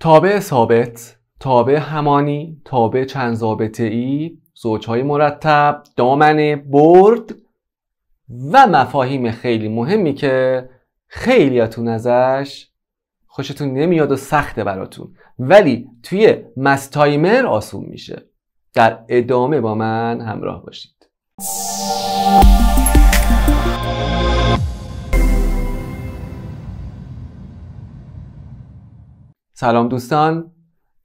تابع ثابت تابع همانی تابع چند ضابطه ای زوجهای مرتب دامنه برد و مفاهیم خیلی مهمی که خیلیاتون ازش خوشتون نمیاد و سخته براتون ولی توی مستایمر آسون میشه در ادامه با من همراه باشید سلام دوستان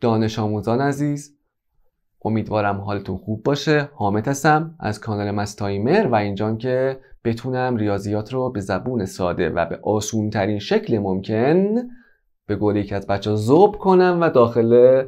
دانش آموزان عزیز امیدوارم حالتون خوب باشه حامد هستم از کانال مستایمر و اینجان که بتونم ریاضیات رو به زبون ساده و به آسون ترین شکل ممکن به قول یکی از بچه زوب کنم و داخل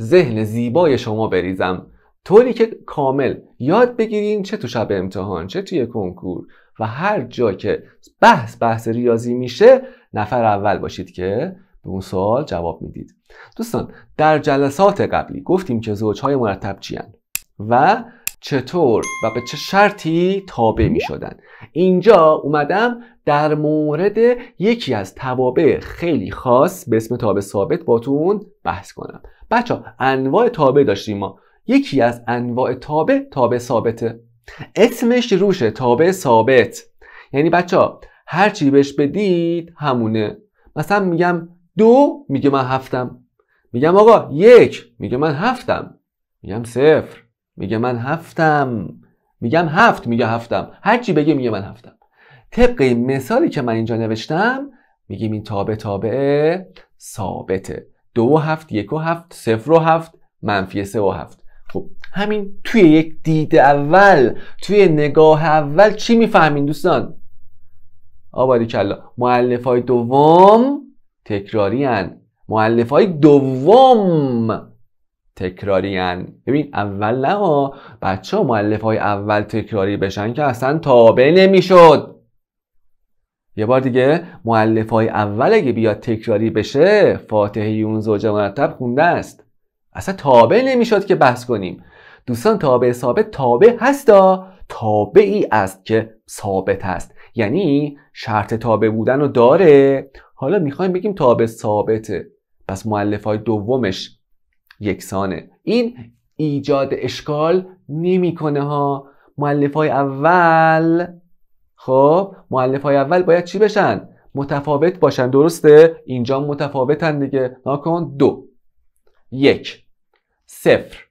ذهن زیبای شما بریزم طوری که کامل یاد بگیرین چه تو شب امتحان چه توی کنکور و هر جا که بحث بحث ریاضی میشه نفر اول باشید که به اون سوال جواب میدید دوستان در جلسات قبلی گفتیم که زوجهای مرتب چیان و چطور و به چه شرطی تابع می شدن اینجا اومدم در مورد یکی از توابع خیلی خاص به اسم تابع ثابت باتون بحث کنم بچه انواع تابع داشتیم ما یکی از انواع تابع تابع ثابته اسمش روشه تابع ثابت یعنی بچه هرچی بهش بدید همونه مثلا میگم دو میگه من هفتم میگم آقا یک میگه من هفتم میگم صفر میگه من هفتم میگم هفت میگه هفتم هرچی بگه میگه من هفتم طبق این مثالی که من اینجا نوشتم میگیم این تابه تابه ثابته دو و هفت یک و هفت صفر و هفت منفی سه و هفت خب همین توی یک دید اول توی نگاه اول چی میفهمین دوستان آباری کلا معلف های دوم تکراری هن معلف های دوم تکراری هن. ببین اول نه ها بچه ها معلف های اول تکراری بشن که اصلا تابع نمیشد یه بار دیگه معلف های اول اگه بیاد تکراری بشه فاتحه اون زوج مرتب خونده است اصلا تابع نمیشد که بحث کنیم دوستان تابع ثابت تابع هستا تابعی است که ثابت است یعنی شرط تابع بودن رو داره حالا میخوایم بگیم تابع ثابته پس معلف های دومش یکسانه این ایجاد اشکال نمیکنه ها معلف های اول خب معلف های اول باید چی بشن متفاوت باشن درسته اینجا متفاوتن دیگه ناکن دو یک صفر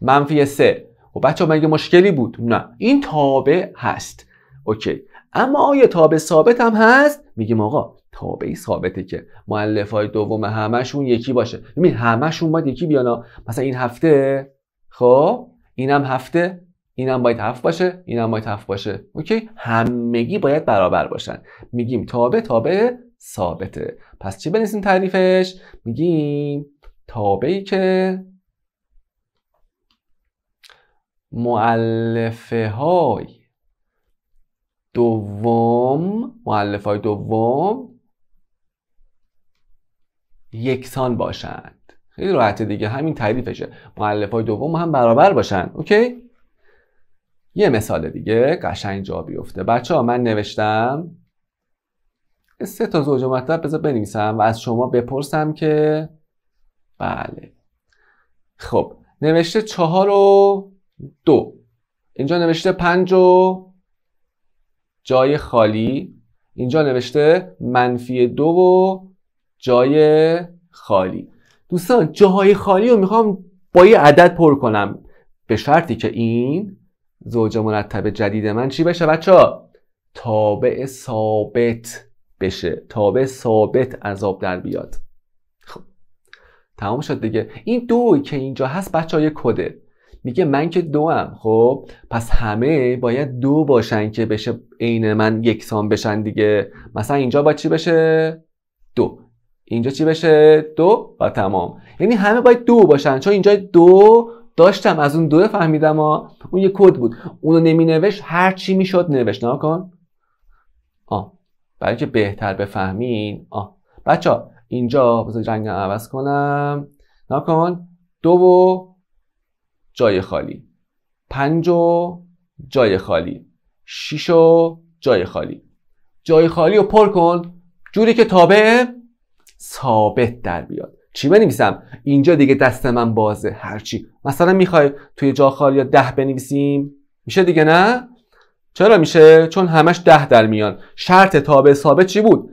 منفی سه و خب بچه مگه مشکلی بود نه این تابع هست اوکی اما آیا تابع ثابت هم هست میگیم آقا تابعی ثابته که معلف های دوم همشون یکی باشه ببین همشون باید یکی بیانا مثلا این هفته خب اینم هفته اینم باید هفت باشه اینم باید هفت باشه اوکی همگی باید برابر باشن میگیم تابع تابع ثابته پس چی بنویسیم تعریفش میگیم تابعی که معلفه های دوم معلف های دوم یکسان باشند خیلی راحت دیگه همین تعریفشه معلف های دوم هم برابر باشن اوکی یه مثال دیگه قشنگ جا بیفته بچه ها من نوشتم سه تا زوج مطلب بذار بنویسم و از شما بپرسم که بله خب نوشته چهار و دو اینجا نوشته پنج و جای خالی اینجا نوشته منفی دو و جای خالی دوستان جاهای خالی رو میخوام با یه عدد پر کنم به شرطی که این زوج مرتب جدید من چی بشه بچه ها؟ تابع ثابت بشه تابع ثابت عذاب در بیاد خب تمام شد دیگه این دو که اینجا هست بچه های کده میگه من که دو هم خب پس همه باید دو باشن که بشه عین من یکسان بشن دیگه مثلا اینجا با چی بشه دو اینجا چی بشه دو و تمام یعنی همه باید دو باشن چون اینجا دو داشتم از اون دو فهمیدم ها اون یه کد بود اونو نمی نوشت هر چی میشد نوشت نه کن آ برای که بهتر بفهمین آ بچه ها اینجا بذار رنگم عوض کنم نکن دو و جای خالی پنج و جای خالی شیش و جای خالی جای خالی رو پر کن جوری که تابه ثابت در بیاد چی بنویسم اینجا دیگه دست من بازه هرچی مثلا میخوای توی جا یا ده بنویسیم میشه دیگه نه چرا میشه چون همش ده در میان شرط تابع ثابت چی بود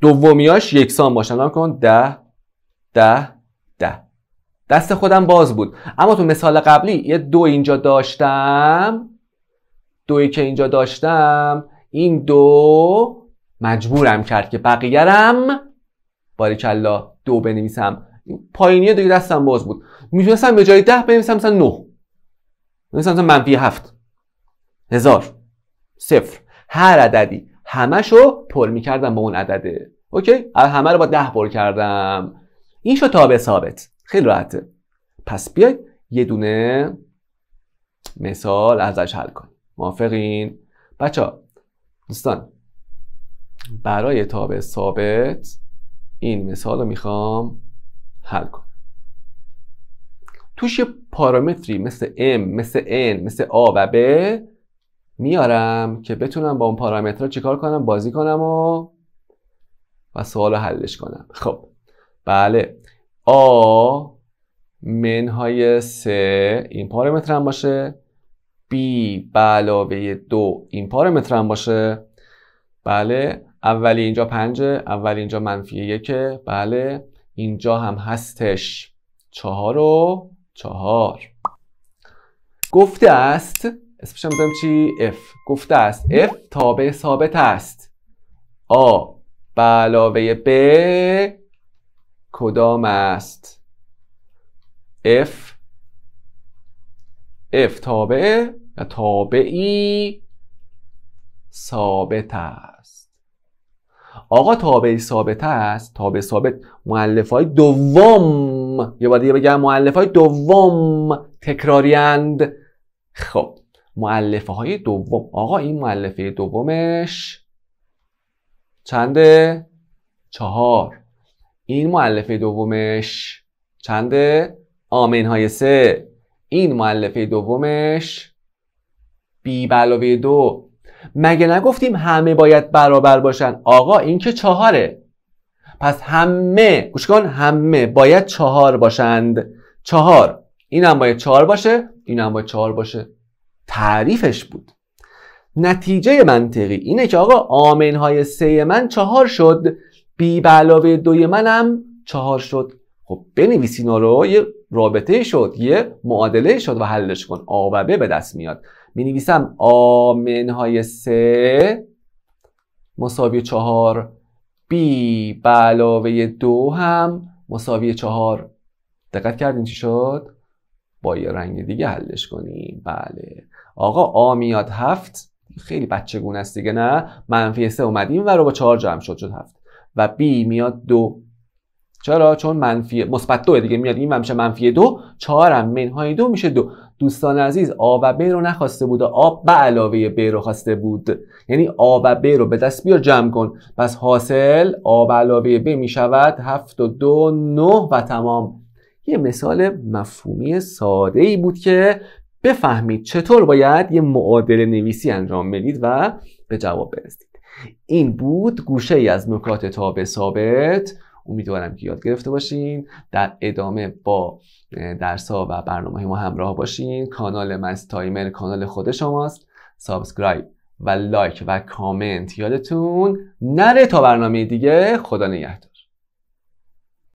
دومیاش یکسان باشن نام کن ده ده ده دست خودم باز بود اما تو مثال قبلی یه دو اینجا داشتم دوی که اینجا داشتم این دو مجبورم کرد که بقیرم باریکلا دو بنویسم پایینی دیگه دستم باز بود میتونستم به جای ده بنویسم مثلا نه مثلا مثلا منفی هفت هزار صفر هر عددی همشو پر میکردم به اون عدده اوکی همه رو با ده پر کردم این شو تابع ثابت خیلی راحته پس بیاید یه دونه مثال ازش حل کنیم موافقین بچه دوستان برای تابع ثابت این مثال رو میخوام حل کنم توش یه پارامتری مثل M مثل N مثل A و B میارم که بتونم با اون پارامترها چیکار کنم بازی کنم و و سوال رو حلش کنم خب بله A منهای سه این پارامتر هم باشه B به دو این پارامتر هم باشه بله اولی اینجا پنجه اولی اینجا منفی یکه بله اینجا هم هستش چهار و چهار گفته است اسمش هم چی؟ F گفته است F تابع ثابت است آ به علاوه ب کدام است F F تابع یا تابعی ثابت است آقا تابع ثابت است تابع ثابت معلف های دوم یا دیگه بگم معلف های دوم تکراریند خب معلفه های دوم آقا این معلفه دومش چنده؟ چهار این معلفه دومش چنده؟ آمین های سه این معلفه دومش بی دو مگه نگفتیم همه باید برابر باشن آقا این که چهاره پس همه گوش همه باید چهار باشند چهار این هم باید چهار باشه این هم باید چهار باشه تعریفش بود نتیجه منطقی اینه که آقا آمین های سه من چهار شد بی به علاوه دوی منم چهار شد خب بنویسین رو یه رابطه شد یه معادله شد و حلش کن آببه به دست میاد می نویسم منهای سه مساوی چهار b به علاوه دو هم مساوی چهار دقت کردین چی شد؟ با یه رنگ دیگه حلش کنیم بله آقا آ میاد هفت خیلی بچه است دیگه نه منفی سه اومدیم و رو با چهار جمع شد شد هفت و b میاد دو چرا چون منفی مثبت دو دیگه میاد این میشه منفی دو هم منهای دو میشه دو دوستان عزیز آ و ب رو نخواسته بود و آب به علاوه ب رو خواسته بود یعنی آب و ب رو به دست بیار جمع کن پس حاصل آ به علاوه ب می شود هفت و دو نه و تمام یه مثال مفهومی ساده ای بود که بفهمید چطور باید یه معادله نویسی انجام بدید و به جواب برسید این بود گوشه ای از نکات تاب ثابت امیدوارم که یاد گرفته باشین در ادامه با درس ها و برنامه ما همراه باشین کانال من تایمر کانال خود شماست سابسکرایب و لایک و کامنت یادتون نره تا برنامه دیگه خدا نگهدار